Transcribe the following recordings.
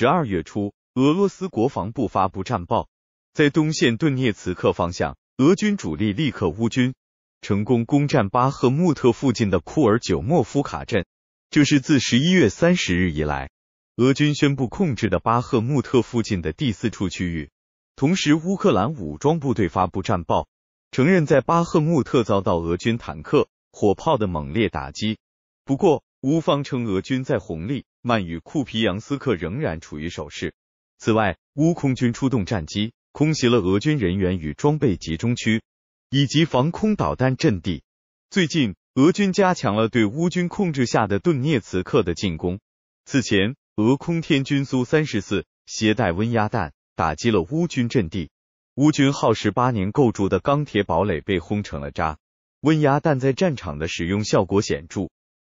十二月初，俄罗斯国防部发布战报，在东线顿涅茨克方向，俄军主力立刻乌军成功攻占巴赫穆特附近的库尔久莫夫卡镇，这是自十一月三十日以来俄军宣布控制的巴赫穆特附近的第四处区域。同时，乌克兰武装部队发布战报，承认在巴赫穆特遭到俄军坦克、火炮的猛烈打击。不过，乌方称俄军在红利。曼与库皮扬斯克仍然处于守势。此外，乌空军出动战机，空袭了俄军人员与装备集中区以及防空导弹阵地。最近，俄军加强了对乌军控制下的顿涅茨克的进攻。此前，俄空天军苏 -34 携带温压弹，打击了乌军阵地。乌军耗时八年构筑的钢铁堡垒被轰成了渣。温压弹在战场的使用效果显著。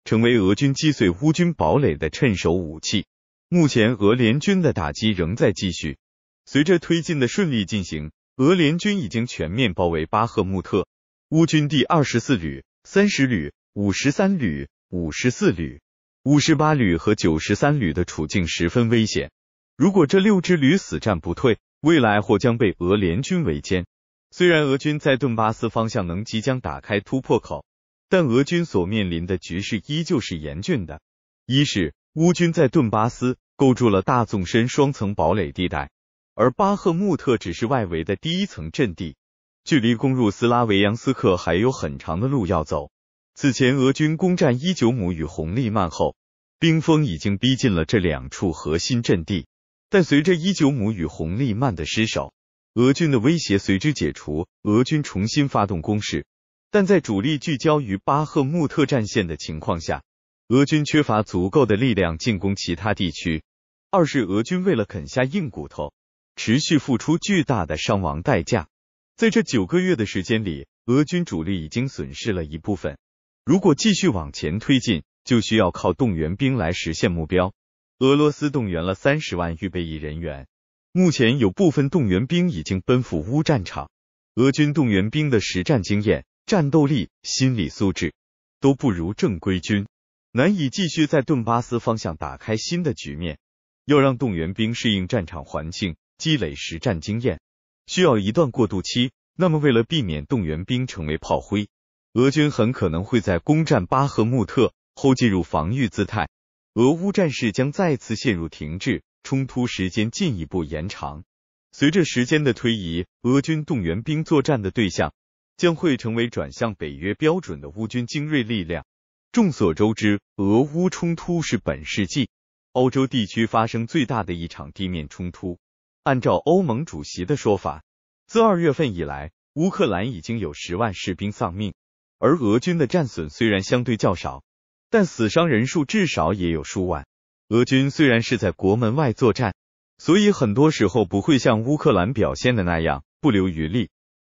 成为俄军击碎乌军堡垒的趁手武器。目前，俄联军的打击仍在继续。随着推进的顺利进行，俄联军已经全面包围巴赫穆特。乌军第二十四旅、三十旅、五十三旅、五十四旅、五十八旅和九十三旅的处境十分危险。如果这六支旅死战不退，未来或将被俄联军围歼。虽然俄军在顿巴斯方向能即将打开突破口。但俄军所面临的局势依旧是严峻的。一是乌军在顿巴斯构筑了大纵深双层堡垒地带，而巴赫穆特只是外围的第一层阵地，距离攻入斯拉维扬斯克还有很长的路要走。此前俄军攻占伊久姆与红利曼后，冰封已经逼近了这两处核心阵地。但随着伊久姆与红利曼的失守，俄军的威胁随之解除，俄军重新发动攻势。但在主力聚焦于巴赫穆特战线的情况下，俄军缺乏足够的力量进攻其他地区。二是俄军为了啃下硬骨头，持续付出巨大的伤亡代价。在这九个月的时间里，俄军主力已经损失了一部分。如果继续往前推进，就需要靠动员兵来实现目标。俄罗斯动员了三十万预备役人员，目前有部分动员兵已经奔赴乌战场。俄军动员兵的实战经验。战斗力、心理素质都不如正规军，难以继续在顿巴斯方向打开新的局面。要让动员兵适应战场环境、积累实战经验，需要一段过渡期。那么，为了避免动员兵成为炮灰，俄军很可能会在攻占巴赫穆特后进入防御姿态。俄乌战事将再次陷入停滞，冲突时间进一步延长。随着时间的推移，俄军动员兵作战的对象。将会成为转向北约标准的乌军精锐力量。众所周知，俄乌冲突是本世纪欧洲地区发生最大的一场地面冲突。按照欧盟主席的说法，自二月份以来，乌克兰已经有十万士兵丧命，而俄军的战损虽然相对较少，但死伤人数至少也有数万。俄军虽然是在国门外作战，所以很多时候不会像乌克兰表现的那样不留余力。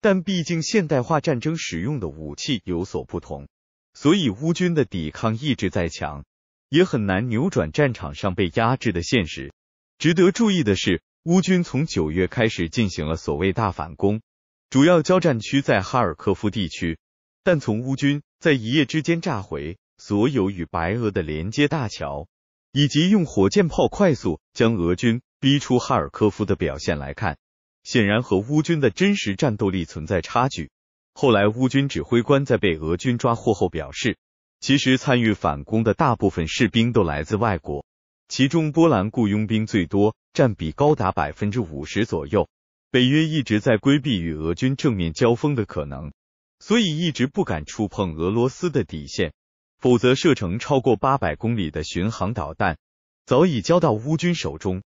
但毕竟现代化战争使用的武器有所不同，所以乌军的抵抗意志再强，也很难扭转战场上被压制的现实。值得注意的是，乌军从九月开始进行了所谓大反攻，主要交战区在哈尔科夫地区。但从乌军在一夜之间炸毁所有与白俄的连接大桥，以及用火箭炮快速将俄军逼出哈尔科夫的表现来看，显然和乌军的真实战斗力存在差距。后来，乌军指挥官在被俄军抓获后表示，其实参与反攻的大部分士兵都来自外国，其中波兰雇佣兵最多，占比高达百分之五十左右。北约一直在规避与俄军正面交锋的可能，所以一直不敢触碰俄罗斯的底线，否则射程超过八百公里的巡航导弹早已交到乌军手中。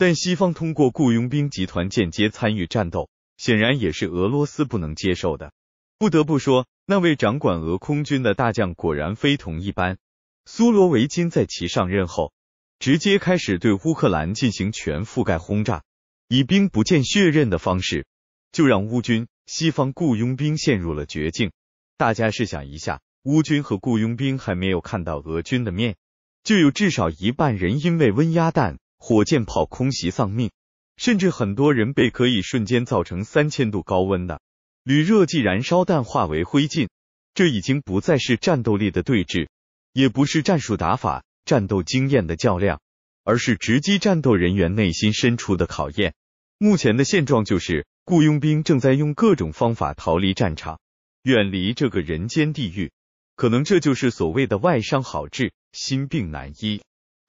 但西方通过雇佣兵集团间接参与战斗，显然也是俄罗斯不能接受的。不得不说，那位掌管俄空军的大将果然非同一般。苏罗维金在其上任后，直接开始对乌克兰进行全覆盖轰炸，以兵不见血刃的方式，就让乌军、西方雇佣兵陷入了绝境。大家试想一下，乌军和雇佣兵还没有看到俄军的面，就有至少一半人因为温压弹火箭炮空袭丧命，甚至很多人被可以瞬间造成三千度高温的铝热剂燃烧弹化为灰烬。这已经不再是战斗力的对峙，也不是战术打法、战斗经验的较量，而是直击战斗人员内心深处的考验。目前的现状就是，雇佣兵正在用各种方法逃离战场，远离这个人间地狱。可能这就是所谓的外伤好治，心病难医。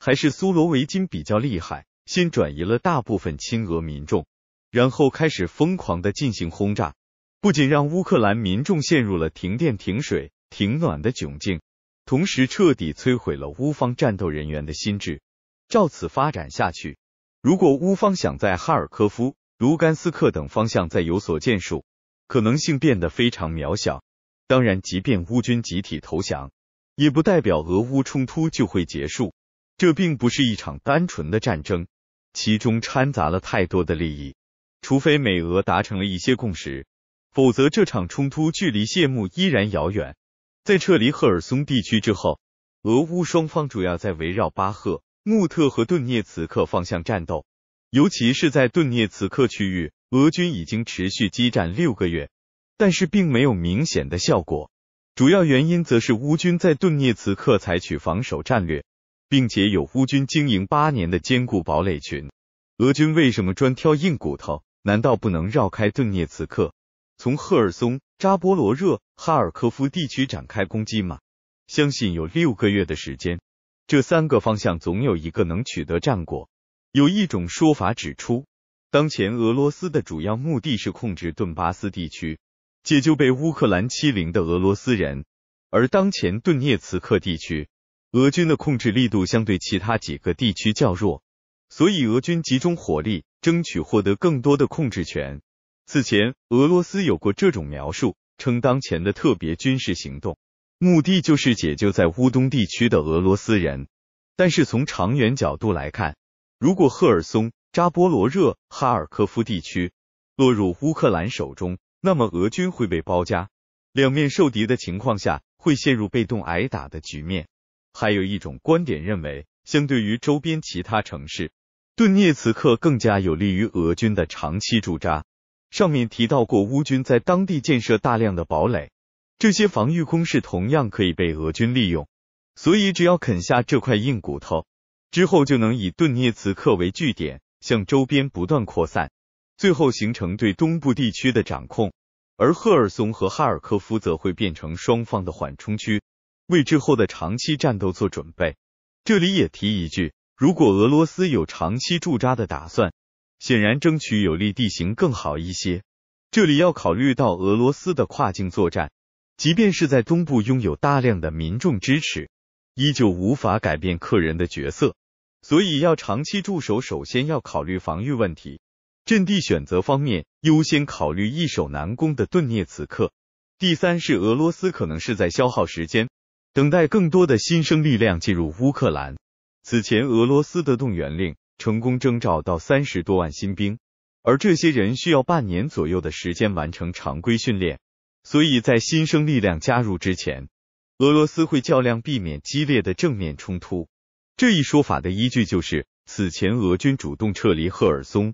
还是苏罗维金比较厉害，先转移了大部分亲俄民众，然后开始疯狂的进行轰炸，不仅让乌克兰民众陷入了停电、停水、停暖的窘境，同时彻底摧毁了乌方战斗人员的心智。照此发展下去，如果乌方想在哈尔科夫、卢甘斯克等方向再有所建树，可能性变得非常渺小。当然，即便乌军集体投降，也不代表俄乌冲突就会结束。这并不是一场单纯的战争，其中掺杂了太多的利益。除非美俄达成了一些共识，否则这场冲突距离谢幕依然遥远。在撤离赫尔松地区之后，俄乌双方主要在围绕巴赫穆特和顿涅茨克方向战斗，尤其是在顿涅茨克区域，俄军已经持续激战六个月，但是并没有明显的效果。主要原因则是乌军在顿涅茨克采取防守战略。并且有乌军经营八年的坚固堡垒群，俄军为什么专挑硬骨头？难道不能绕开顿涅茨克，从赫尔松、扎波罗热、哈尔科夫地区展开攻击吗？相信有六个月的时间，这三个方向总有一个能取得战果。有一种说法指出，当前俄罗斯的主要目的是控制顿巴斯地区，解救被乌克兰欺凌的俄罗斯人，而当前顿涅茨克地区。俄军的控制力度相对其他几个地区较弱，所以俄军集中火力，争取获得更多的控制权。此前，俄罗斯有过这种描述，称当前的特别军事行动目的就是解救在乌东地区的俄罗斯人。但是从长远角度来看，如果赫尔松、扎波罗热、哈尔科夫地区落入乌克兰手中，那么俄军会被包夹，两面受敌的情况下，会陷入被动挨打的局面。还有一种观点认为，相对于周边其他城市，顿涅茨克更加有利于俄军的长期驻扎。上面提到过，乌军在当地建设大量的堡垒，这些防御工事同样可以被俄军利用。所以，只要啃下这块硬骨头，之后就能以顿涅茨克为据点，向周边不断扩散，最后形成对东部地区的掌控。而赫尔松和哈尔科夫则会变成双方的缓冲区。为之后的长期战斗做准备。这里也提一句，如果俄罗斯有长期驻扎的打算，显然争取有利地形更好一些。这里要考虑到俄罗斯的跨境作战，即便是在东部拥有大量的民众支持，依旧无法改变客人的角色。所以要长期驻守，首先要考虑防御问题。阵地选择方面，优先考虑易守难攻的顿涅茨克。第三是俄罗斯可能是在消耗时间。等待更多的新生力量进入乌克兰。此前，俄罗斯的动员令成功征召到三十多万新兵，而这些人需要半年左右的时间完成常规训练。所以在新生力量加入之前，俄罗斯会较量避免激烈的正面冲突。这一说法的依据就是此前俄军主动撤离赫尔松，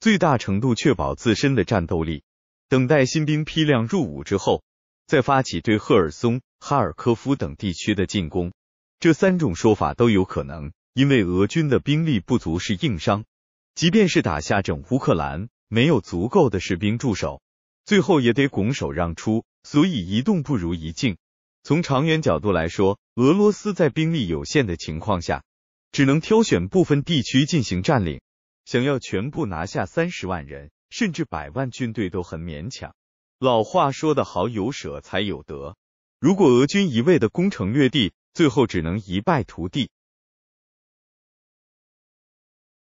最大程度确保自身的战斗力。等待新兵批量入伍之后，再发起对赫尔松。哈尔科夫等地区的进攻，这三种说法都有可能，因为俄军的兵力不足是硬伤。即便是打下整乌克兰，没有足够的士兵驻守，最后也得拱手让出。所以一动不如一静。从长远角度来说，俄罗斯在兵力有限的情况下，只能挑选部分地区进行占领。想要全部拿下三十万人，甚至百万军队都很勉强。老话说得好，有舍才有得。如果俄军一味的攻城略地，最后只能一败涂地。